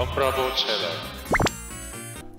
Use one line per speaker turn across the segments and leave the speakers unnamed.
Compravo cello.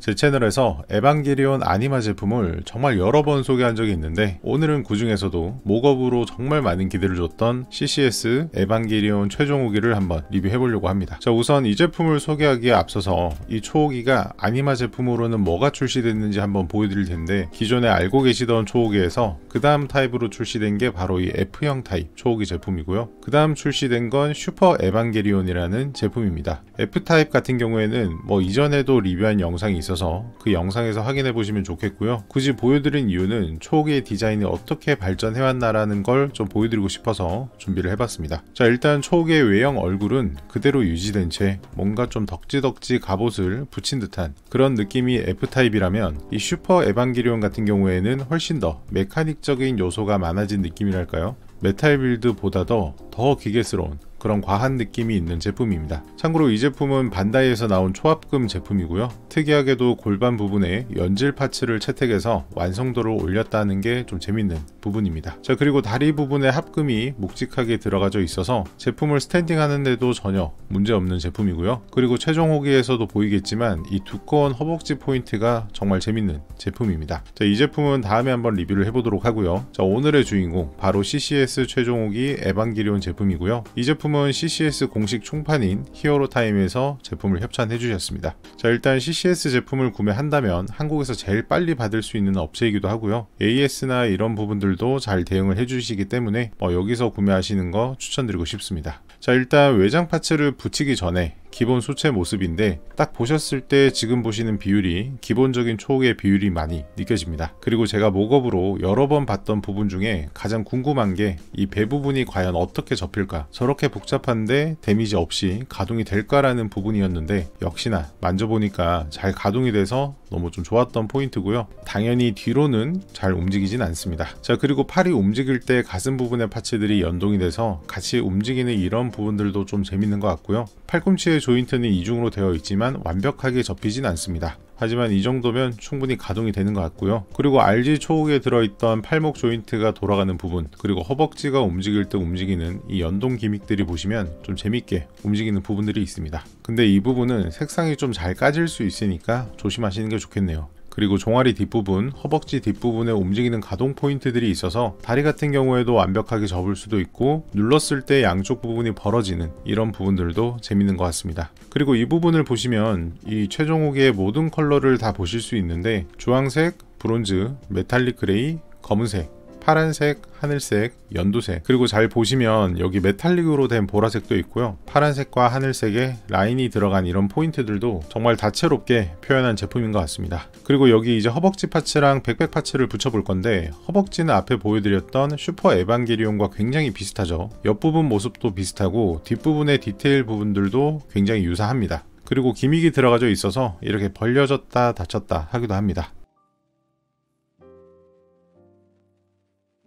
제 채널에서 에반게리온 아니마 제품을 정말 여러 번 소개한 적이 있는데 오늘은 그 중에서도 목업으로 정말 많은 기대를 줬던 CCS 에반게리온 최종 후기를 한번 리뷰해 보려고 합니다. 자 우선 이 제품을 소개하기에 앞서서 이 초호기가 아니마 제품으로는 뭐가 출시됐는지 한번 보여드릴 텐데 기존에 알고 계시던 초호기에서 그 다음 타입으로 출시된 게 바로 이 F형 타입 초호기 제품이고요. 그 다음 출시된 건 슈퍼 에반게리온이라는 제품입니다. F타입 같은 경우에는 뭐 이전에도 리뷰한 영상이 있었 있어서 그 영상에서 확인해 보시면 좋겠고요. 굳이 보여드린 이유는 초기의 디자인이 어떻게 발전해왔나라는 걸 좀 보여드리고 싶어서 준비를 해봤습니다. 자 일단 초기의 외형 얼굴은 그대로 유지된 채 뭔가 좀 덕지덕지 갑옷을 붙인 듯한 그런 느낌이 F타입이라면 이 슈퍼 에반기리온 같은 경우에는 훨씬 더 메카닉적인 요소가 많아진 느낌이랄까요? 메탈 빌드보다 더, 더 기계스러운 그런 과한 느낌이 있는 제품입니다. 참고로 이 제품은 반다이에서 나온 초합금 제품이고요. 특이하게도 골반 부분에 연질 파츠를 채택해서 완성도를 올렸다는 게 좀 재밌는 부분입니다. 자 그리고 다리 부분에 합금이 묵직하게 들어가져 있어서 제품을 스탠딩 하는데도 전혀 문제없는 제품이고요. 그리고 최종 후기에서도 보이겠지만 이 두꺼운 허벅지 포인트가 정말 재밌는 제품입니다. 자, 이 제품은 다음에 한번 리뷰를 해보도록 하고요. 자 오늘의 주인공 바로 CCS 최종 후기 에반기리온 제품이고요. 이 제품 제품은 CCS 공식 총판인 히어로타임에서 제품을 협찬해 주셨습니다. 자 일단 CCS 제품을 구매한다면 한국에서 제일 빨리 받을 수 있는 업체이기도 하고요. AS나 이런 부분들도 잘 대응을 해주시기 때문에 뭐 여기서 구매하시는 거 추천드리고 싶습니다. 자 일단 외장 파츠를 붙이기 전에 기본 수채 모습인데 딱 보셨을 때 지금 보시는 비율이 기본적인 초옥의 비율이 많이 느껴집니다. 그리고 제가 목업으로 여러 번 봤던 부분 중에 가장 궁금한 게 이 배부분이 과연 어떻게 접힐까 저렇게 복잡한데 데미지 없이 가동이 될까라는 부분이었는데 역시나 만져보니까 잘 가동이 돼서 너무 좀 좋았던 포인트고요. 당연히 뒤로는 잘 움직이진 않습니다. 자 그리고 팔이 움직일 때 가슴 부분의 파츠들이 연동이 돼서 같이 움직이는 이런 부분들도 좀 재밌는 것 같고요. 팔꿈치에 조인트는 이중으로 되어 있지만 완벽하게 접히진 않습니다. 하지만 이 정도면 충분히 가동이 되는 것 같고요. 그리고 RG 초옥에 들어있던 팔목 조인트가 돌아가는 부분 그리고 허벅지가 움직일 듯 움직이는 이 연동 기믹들이 보시면 좀 재밌게 움직이는 부분들이 있습니다. 근데 이 부분은 색상이 좀 잘 까질 수 있으니까 조심하시는 게 좋겠네요. 그리고 종아리 뒷부분, 허벅지 뒷부분에 움직이는 가동 포인트들이 있어서 다리 같은 경우에도 완벽하게 접을 수도 있고 눌렀을 때 양쪽 부분이 벌어지는 이런 부분들도 재밌는 것 같습니다. 그리고 이 부분을 보시면 이 최종욱의 모든 컬러를 다 보실 수 있는데 주황색, 브론즈, 메탈릭 그레이, 검은색 파란색, 하늘색, 연두색 그리고 잘 보시면 여기 메탈릭으로 된 보라색도 있고요 파란색과 하늘색에 라인이 들어간 이런 포인트들도 정말 다채롭게 표현한 제품인 것 같습니다 그리고 여기 이제 허벅지 파츠랑 백팩 파츠를 붙여볼 건데 허벅지는 앞에 보여드렸던 슈퍼 에반게리온과 굉장히 비슷하죠 옆부분 모습도 비슷하고 뒷부분의 디테일 부분들도 굉장히 유사합니다 그리고 기믹이 들어가져 있어서 이렇게 벌려졌다 닫혔다 하기도 합니다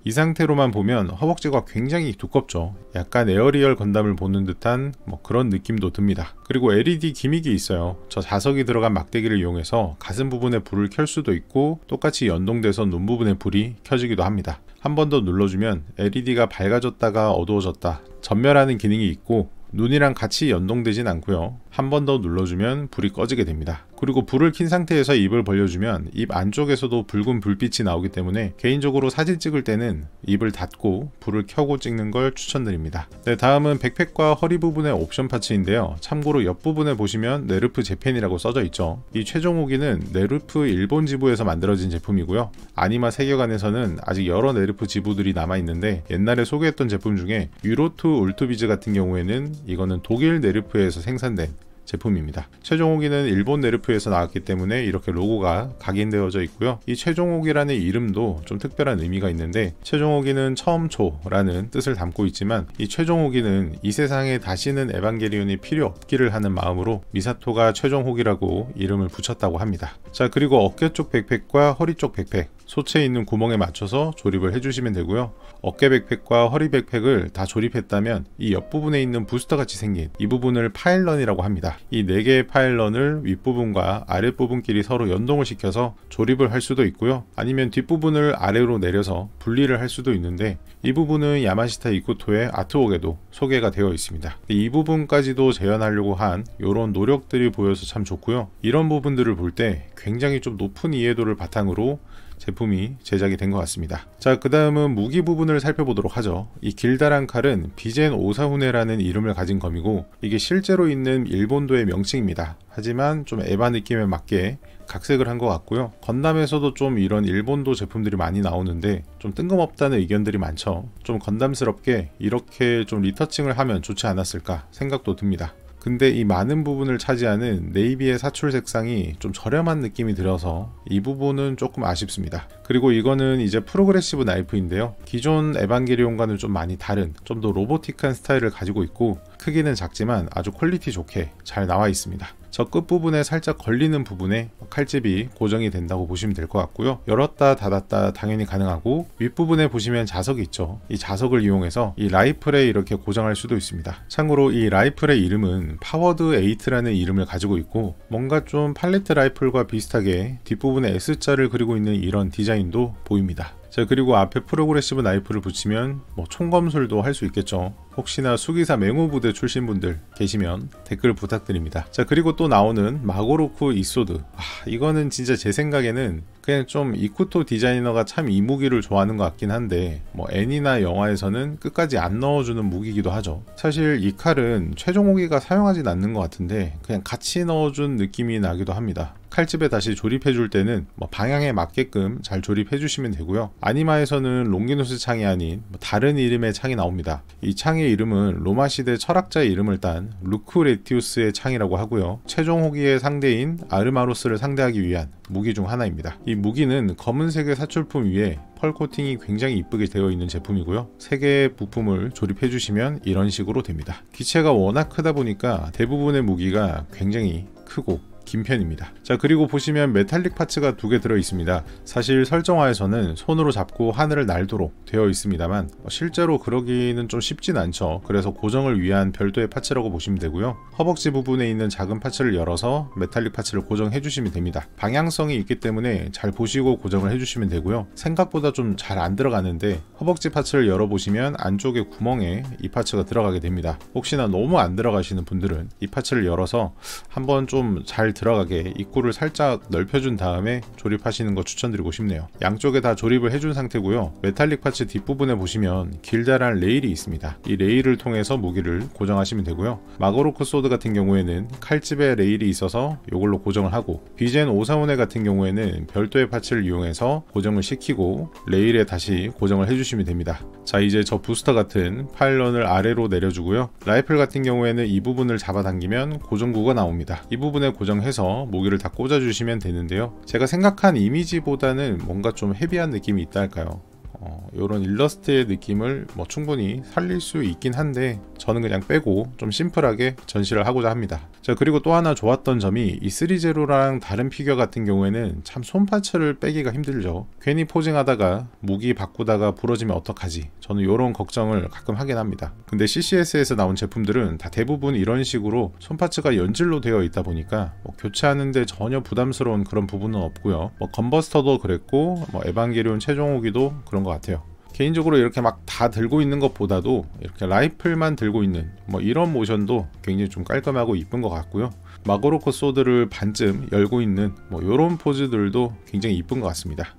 이 상태로만 보면 허벅지가 굉장히 두껍죠. 약간 에어리얼 건담을 보는 듯한 뭐 그런 느낌도 듭니다. 그리고 LED 기믹이 있어요. 저 자석이 들어간 막대기를 이용해서 가슴 부분에 불을 켤 수도 있고 똑같이 연동돼서 눈 부분에 불이 켜지기도 합니다. 한 번 더 눌러주면 LED가 밝아졌다가 어두워졌다 전멸하는 기능이 있고 눈이랑 같이 연동되진 않고요. 한 번 더 눌러주면 불이 꺼지게 됩니다. 그리고 불을 킨 상태에서 입을 벌려주면 입 안쪽에서도 붉은 불빛이 나오기 때문에 개인적으로 사진 찍을 때는 입을 닫고 불을 켜고 찍는 걸 추천드립니다. 네, 다음은 백팩과 허리 부분의 옵션 파츠인데요. 참고로 옆부분에 보시면 네르프 제펜이라고 써져 있죠. 이 최종 후기는 네르프 일본 지부에서 만들어진 제품이고요. 아니마 세계관에서는 아직 여러 네르프 지부들이 남아있는데 옛날에 소개했던 제품 중에 유로투 울투비즈 같은 경우에는 이거는 독일 네르프에서 생산된 제품입니다. 최종옥이는 일본 네르프에서 나왔기 때문에 이렇게 로고가 각인되어져 있고요. 이최종옥이라는 이름도 좀 특별한 의미가 있는데 최종옥이는 처음 초라는 뜻을 담고 있지만 이최종옥이는이 세상에 다시는 에반게리온이 필요 없기를 하는 마음으로 미사토가 최종옥이라고 이름을 붙였다고 합니다. 자 그리고 어깨 쪽 백팩과 허리 쪽 백팩 소체에 있는 구멍에 맞춰서 조립을 해주시면 되고요. 어깨 백팩과 허리 백팩을 다 조립했다면 이 옆부분에 있는 부스터 같이 생긴 이 부분을 파일런이라고 합니다. 이 4개의 파일런을 윗부분과 아랫부분끼리 서로 연동을 시켜서 조립을 할 수도 있고요. 아니면 뒷부분을 아래로 내려서 분리를 할 수도 있는데 이 부분은 야마시타 이코토의 아트웍에도 소개가 되어 있습니다. 이 부분까지도 재현하려고 한 이런 노력들이 보여서 참 좋고요. 이런 부분들을 볼 때 굉장히 좀 높은 이해도를 바탕으로 제품이 제작이 된 것 같습니다. 자, 그 다음은 무기 부분을 살펴보도록 하죠. 이 길다란 칼은 비젠 오사후네라는 이름을 가진 검이고 이게 실제로 있는 일본도의 명칭입니다. 하지만 좀 에바 느낌에 맞게 각색을 한 것 같고요. 건담에서도 좀 이런 일본도 제품들이 많이 나오는데 좀 뜬금없다는 의견들이 많죠. 좀 건담스럽게 이렇게 좀 리터칭을 하면 좋지 않았을까 생각도 듭니다. 근데 이 많은 부분을 차지하는 네이비의 사출 색상이 좀 저렴한 느낌이 들어서 이 부분은 조금 아쉽습니다. 그리고 이거는 이제 프로그레시브 나이프인데요. 기존 에반게리온과는 좀 많이 다른 좀 더 로보틱한 스타일을 가지고 있고 크기는 작지만 아주 퀄리티 좋게 잘 나와 있습니다. 저 끝부분에 살짝 걸리는 부분에 칼집이 고정이 된다고 보시면 될 것 같고요. 열었다 닫았다 당연히 가능하고 윗부분에 보시면 자석이 있죠. 이 자석을 이용해서 이 라이플에 이렇게 고정할 수도 있습니다. 참고로 이 라이플의 이름은 파워드 8라는 이름을 가지고 있고 뭔가 좀 팔레트 라이플과 비슷하게 뒷부분에 S자를 그리고 있는 이런 디자인도 보입니다. 자 그리고 앞에 프로그레시브 나이프를 붙이면 뭐 총검술도 할 수 있겠죠 혹시나 수기사 맹호부대 출신 분들 계시면 댓글 부탁드립니다 자 그리고 또 나오는 마고로크 이소드 아, 이거는 진짜 제 생각에는 그냥 좀 이쿠토 디자이너가 참 이 무기를 좋아하는 것 같긴 한데 뭐 애니나 영화에서는 끝까지 안 넣어주는 무기기도 하죠 사실 이 칼은 최종 후기가 사용하진 않는 것 같은데 그냥 같이 넣어준 느낌이 나기도 합니다 칼집에 다시 조립해 줄 때는 뭐 방향에 맞게끔 잘 조립해 주시면 되고요 아니마에서는 롱기누스 창이 아닌 뭐 다른 이름의 창이 나옵니다 이 창의 이름은 로마 시대 철학자의 이름을 딴 루크레티우스의 창이라고 하고요 최종 호기의 상대인 아르마로스를 상대하기 위한 무기 중 하나입니다 이 무기는 검은색의 사출품 위에 펄 코팅이 굉장히 이쁘게 되어 있는 제품이고요 3개의 부품을 조립해 주시면 이런 식으로 됩니다 기체가 워낙 크다 보니까 대부분의 무기가 굉장히 크고 긴 편입니다. 자 그리고 보시면 메탈릭 파츠가 두 개 들어 있습니다. 사실 설정화에서는 손으로 잡고 하늘을 날도록 되어 있습니다만 어, 실제로 그러기는 좀 쉽진 않죠. 그래서 고정을 위한 별도의 파츠라고 보시면 되고요. 허벅지 부분에 있는 작은 파츠를 열어서 메탈릭 파츠를 고정해 주시면 됩니다. 방향성이 있기 때문에 잘 보시고 고정을 해주시면 되고요. 생각보다 좀 잘 안 들어가는데 허벅지 파츠를 열어보시면 안쪽에 구멍에 이 파츠가 들어가게 됩니다. 혹시나 너무 안 들어가시는 분들은 이 파츠를 열어서 한번 좀잘 들어가게 입구를 살짝 넓혀준 다음에 조립하시는 거 추천드리고 싶네요. 양쪽에 다 조립을 해준 상태고요. 메탈릭 파츠 뒷부분에 보시면 길다란 레일이 있습니다. 이 레일을 통해서 무기를 고정하시면 되고요. 마거로크 소드 같은 경우에는 칼집에 레일이 있어서 이걸로 고정을 하고 비젠 오사운의 같은 경우에는 별도의 파츠를 이용해서 고정을 시키고 레일에 다시 고정을 해주시면 됩니다. 자 이제 저 부스터 같은 파일런을 아래로 내려주고요. 라이플 같은 경우에는 이 부분을 잡아당기면 고정구가 나옵니다. 이 부분에 고정 해서 모기를 다 꽂아주시면 되는데요. 제가 생각한 이미지보다는 뭔가 좀 헤비한 느낌이 있다 할까요? 어, 이런 일러스트의 느낌을 뭐 충분히 살릴 수 있긴 한데 저는 그냥 빼고 좀 심플하게 전시를 하고자 합니다. 자 그리고 또 하나 좋았던 점이 이 3제로랑 다른 피규어 같은 경우에는 참 손파츠를 빼기가 힘들죠. 괜히 포징하다가 무기 바꾸다가 부러지면 어떡하지? 저는 이런 걱정을 가끔 하긴 합니다. 근데 CCS에서 나온 제품들은 다 대부분 이런 식으로 손파츠가 연질로 되어 있다 보니까 뭐 교체하는데 전혀 부담스러운 그런 부분은 없고요. 뭐 건버스터도 그랬고 뭐 에반게리온 최종호기도 그런 거 같아요 개인적으로 이렇게 막 다 들고 있는 것보다도 이렇게 라이플만 들고 있는 뭐 이런 모션도 굉장히 좀 깔끔하고 이쁜 것 같고요 마고로코 소드를 반쯤 열고 있는 뭐 이런 포즈들도 굉장히 이쁜 것 같습니다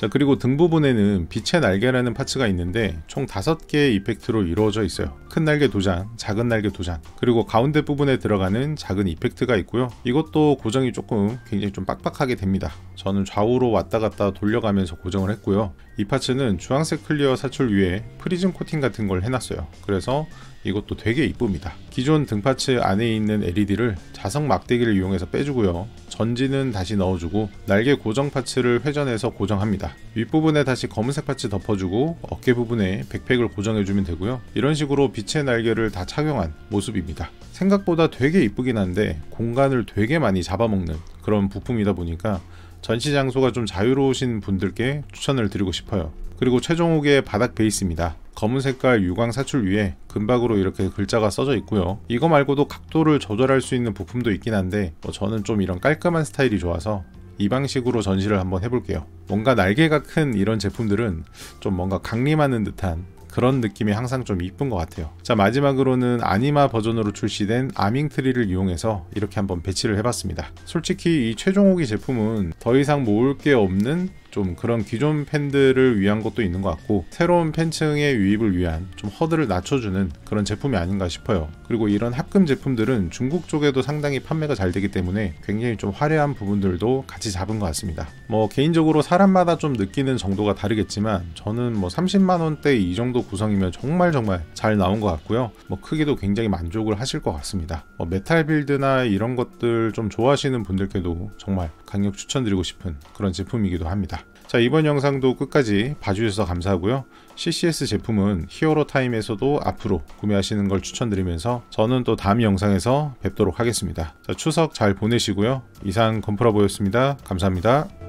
자 그리고 등 부분에는 빛의 날개라는 파츠가 있는데 총 5개의 이펙트로 이루어져 있어요 큰 날개 도장, 작은 날개 도장 그리고 가운데 부분에 들어가는 작은 이펙트가 있고요 이것도 고정이 조금 굉장히 좀 빡빡하게 됩니다 저는 좌우로 왔다 갔다 돌려가면서 고정을 했고요 이 파츠는 주황색 클리어 사출 위에 프리즘 코팅 같은 걸 해놨어요. 그래서 이것도 되게 이쁩니다. 기존 등파츠 안에 있는 LED를 자석 막대기를 이용해서 빼주고요. 전지는 다시 넣어주고 날개 고정 파츠를 회전해서 고정합니다. 윗부분에 다시 검은색 파츠 덮어주고 어깨 부분에 백팩을 고정해주면 되고요. 이런 식으로 빛의 날개를 다 착용한 모습입니다. 생각보다 되게 이쁘긴 한데 공간을 되게 많이 잡아먹는 그런 부품이다 보니까 전시 장소가 좀 자유로우신 분들께 추천을 드리고 싶어요. 그리고 최종욱의 바닥 베이스입니다. 검은 색깔 유광 사출 위에 금박으로 이렇게 글자가 써져 있고요. 이거 말고도 각도를 조절할 수 있는 부품도 있긴 한데 뭐 저는 좀 이런 깔끔한 스타일이 좋아서 이 방식으로 전시를 한번 해볼게요. 뭔가 날개가 큰 이런 제품들은 좀 뭔가 강림하는 듯한 그런 느낌이 항상 좀 이쁜 것 같아요. 자 마지막으로는 아니마 버전으로 출시된 아밍트리를 이용해서 이렇게 한번 배치를 해봤습니다. 솔직히 이 최종호기 제품은 더 이상 모을 게 없는 좀 그런 기존 팬들을 위한 것도 있는 것 같고 새로운 팬층의 유입을 위한 좀 허들을 낮춰주는 그런 제품이 아닌가 싶어요. 그리고 이런 합금 제품들은 중국 쪽에도 상당히 판매가 잘 되기 때문에 굉장히 좀 화려한 부분들도 같이 잡은 것 같습니다. 뭐 개인적으로 사람마다 좀 느끼는 정도가 다르겠지만 저는 뭐 30만 원대 이 정도 구성이면 정말 정말 잘 나온 것 같고요. 뭐 크기도 굉장히 만족을 하실 것 같습니다. 뭐 메탈 빌드나 이런 것들 좀 좋아하시는 분들께도 정말 강력 추천드리고 싶은 그런 제품이기도 합니다. 자 이번 영상도 끝까지 봐주셔서 감사하고요. CCS 제품은 히어로타임에서도 앞으로 구매하시는 걸 추천드리면서 저는 또 다음 영상에서 뵙도록 하겠습니다. 자, 추석 잘 보내시고요. 이상 건프라보였습니다. 감사합니다.